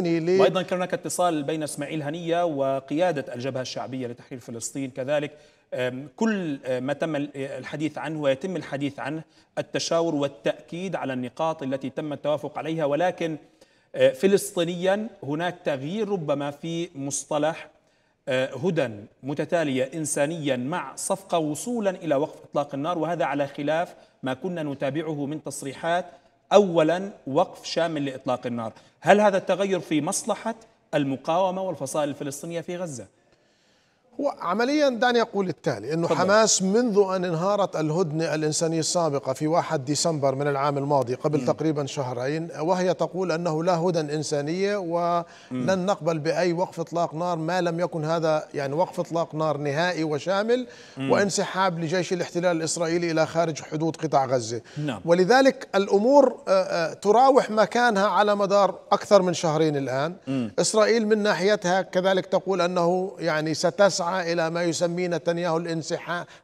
وايضا كان هناك اتصال بين اسماعيل هنيه وقياده الجبهه الشعبيه لتحرير فلسطين كذلك كل ما تم الحديث عنه ويتم الحديث عنه التشاور والتاكيد على النقاط التي تم التوافق عليها ولكن آه، فلسطينيا هناك تغيير ربما في مصطلح آه، هدى متتاليه انسانيا مع صفقه وصولا الى وقف اطلاق النار وهذا على خلاف ما كنا نتابعه من تصريحات اولا وقف شامل لاطلاق النار، هل هذا التغير في مصلحه المقاومه والفصائل الفلسطينيه في غزه؟ هو عمليا دعني أقول التالي أنه حماس منذ أن انهارت الهدنة الإنسانية السابقة في 1 ديسمبر من العام الماضي قبل م. تقريبا شهرين وهي تقول أنه لا هدن إنسانية ولن نقبل بأي وقف إطلاق نار ما لم يكن هذا يعني وقف إطلاق نار نهائي وشامل م. وانسحاب لجيش الاحتلال الإسرائيلي إلى خارج حدود قطاع غزة نعم. ولذلك الأمور آه، آه، تراوح مكانها على مدار أكثر من شهرين الآن م. إسرائيل من ناحيتها كذلك تقول أنه يعني ستسعى يسعى الى ما يسميه نتنياهو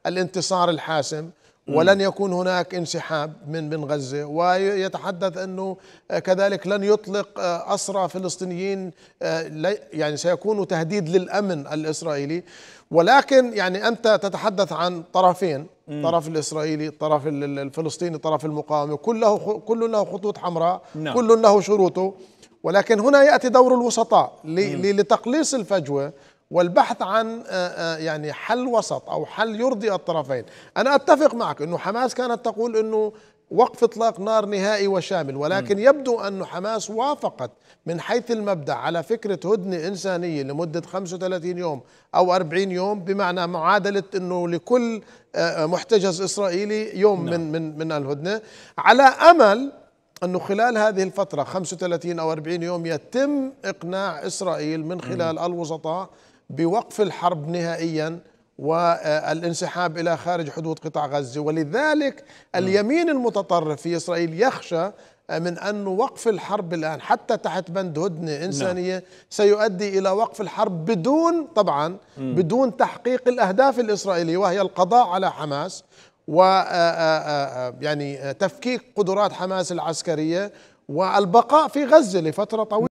الانتصار الحاسم ولن يكون هناك انسحاب من من غزه ويتحدث انه آه، كذلك لن يطلق آه، اسرى فلسطينيين آه، يعني سيكون تهديد للامن الاسرائيلي ولكن يعني انت تتحدث عن طرفين الطرف الاسرائيلي الطرف الفلسطيني الطرف المقاومة كله كل له خطوط حمراء نعم. كل له شروطه ولكن هنا ياتي دور الوسطاء لتقليص الفجوه والبحث عن آه، آه، يعني حل وسط او حل يرضي الطرفين انا اتفق معك انه حماس كانت تقول انه وقف اطلاق نار نهائي وشامل ولكن م. يبدو ان حماس وافقت من حيث المبدا على فكره هدنه انسانيه لمده 35 يوم او 40 يوم بمعنى معادله انه لكل آه، محتجز اسرائيلي يوم نعم. من من من الهدنه على امل أنه خلال هذه الفترة 35 أو 40 يوم يتم إقناع إسرائيل من خلال الوسطاء بوقف الحرب نهائياً والانسحاب الى خارج حدود قطاع غزه ولذلك اليمين المتطرف في اسرائيل يخشى من أن وقف الحرب الآن حتى تحت بند هدنة نعم. إنسانية نعم. سيؤدي إلى وقف الحرب بدون طبعا م. بدون تحقيق الأهداف الإسرائيلية وهي القضاء على حماس و آه، آه، آه، يعني تفكيك قدرات حماس العسكريه والبقاء في غزه لفتره طويله